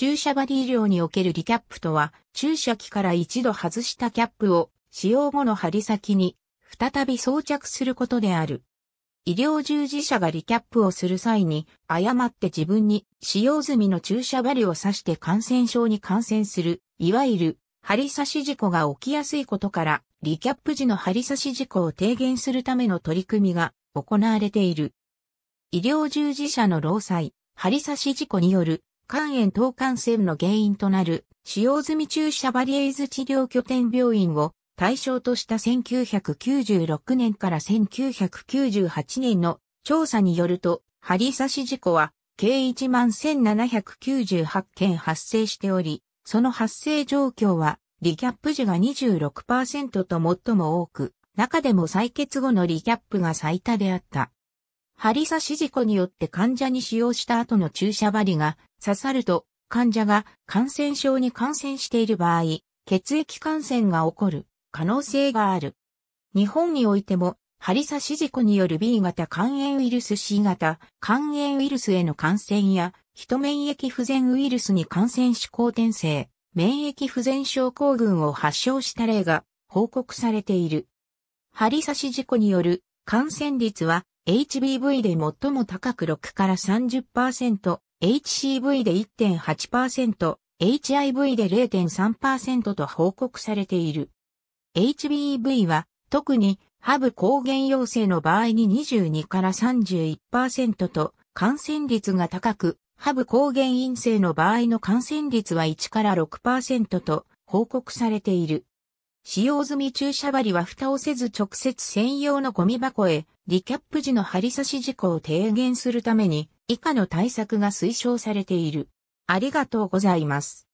注射針医療におけるリキャップとは、注射器から一度外したキャップを使用後の針先に再び装着することである。医療従事者がリキャップをする際に、誤って自分に使用済みの注射針を刺して感染症に感染する、いわゆる針刺し事故が起きやすいことから、リキャップ時の針刺し事故を低減するための取り組みが行われている。医療従事者の労災、針刺し事故による肝炎等感染の原因となる使用済み注射バリエイズ治療拠点病院を対象とした1996年から1998年の調査によると、針刺し事故は計1万1798件発生しており、その発生状況は、リキャップ時が26%と最も多く、中でも採血後のリキャップが最多であった。針刺し事故によって患者に使用した後の注射針が刺さると患者が感染症に感染している場合、血液感染が起こる可能性がある。日本においても、針刺し事故による B 型肝炎ウイルス C 型肝炎ウイルスへの感染や、人免疫不全ウイルスに感染し後転性、免疫不全症候群を発症した例が報告されている。針刺し事故による感染率は HBV で最も高く6から30%、HCV で1.8%、HIV で0.3%と報告されている。HBV は特にハブ抗原陽性の場合に22から31%と感染率が高く、ハブ抗原陰性の場合の感染率は1から6%と報告されている。使用済み注射針は蓋をせず直接専用のゴミ箱へ、リキャップ時の針刺し事故を低減するために、以下の対策が推奨されている。ありがとうございます。